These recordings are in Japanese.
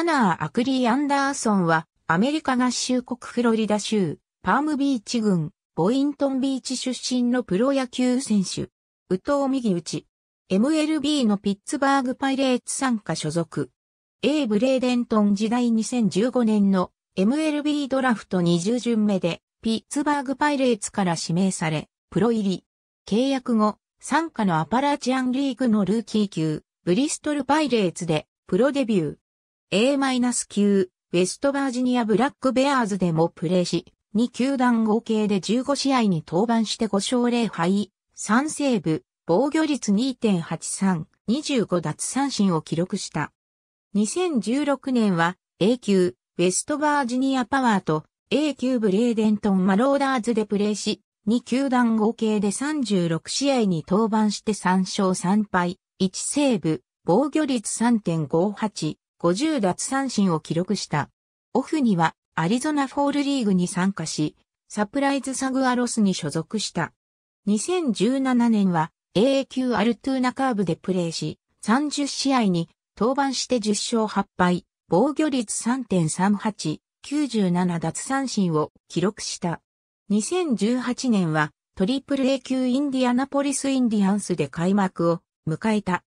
アナー・アクリー・アンダーソンは、アメリカ合衆国フロリダ州、パームビーチ郡、ボイントンビーチ出身のプロ野球選手。宇藤右打ち。MLB のピッツバーグパイレーツ参加所属。A ブレーデントン時代2015年の MLB ドラフト20巡目でピッツバーグパイレーツから指名され、プロ入り。契約後、参加のアパラチアンリーグのルーキー級、ブリストルパイレーツでプロデビュー。A-9、ウェストバージニアブラックベアーズでもプレーし、2球団合計で15試合に登板して5勝0敗、3セーブ、防御率2.83、25奪三振を記録した。2016年は A 級、ウェストバージニアパワーと A 級ブレーデントンマローダーズでプレーし、2球団合計で36試合に登板して3勝3敗、1セーブ、防御率3.58、50奪三振を記録した。オフにはアリゾナフォールリーグに参加し、サプライズサグアロスに所属した。2017年は AA 級アルトゥーナカーブでプレーし、30試合に登板して10勝8敗、防御率3.38、97奪三振を記録した。2018年はトリプル A 級インディアナポリスインディアンスで開幕を迎えた。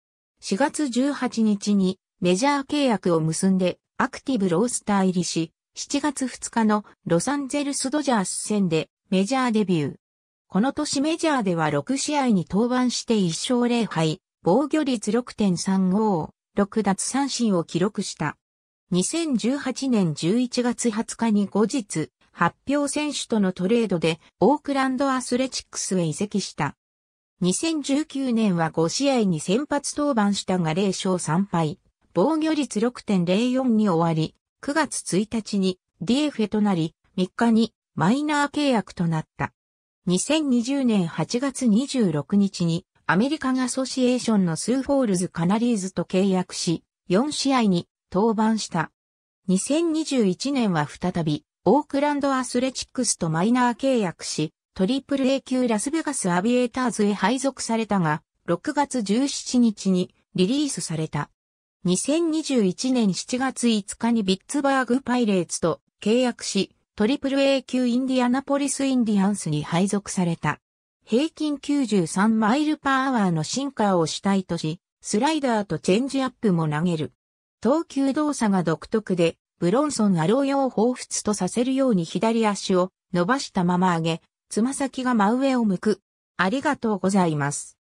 4月18日にメジャー契約を結んでアクティブロースター入りし、7月2日のロサンゼルスドジャース戦でメジャーデビュー。この年メジャーでは6試合に登板して1勝0敗、防御率6.35、6奪三振を記録した。2018年11月20日に後日、発表選手とのトレードでオークランドアスレチックスへ移籍した。2019年は5試合に先発登板したが0勝3敗、防御率6.04に終わり、9月1日に DFA となり、3日にマイナー契約となった。2020年8月26日にアメリカンアソシエーションのスーフォールズカナリーズと契約し、4試合に登板した。2021年は再び、オークランドアスレチックスとマイナー契約し、トリプル A 級ラスベガスアビエーターズへ配属されたが、6月17日にリリースされた。2021年7月5日にビッツバーグパイレーツと契約し、トリプル A 級インディアナポリスインディアンスに配属された。平均93マイルパーアワーのシンカーを主体とし、スライダーとチェンジアップも投げる。投球動作が独特で、ブロンソンアロー用を彷彿とさせるように左足を伸ばしたまま上げ、つま先が真上を向く。ありがとうございます。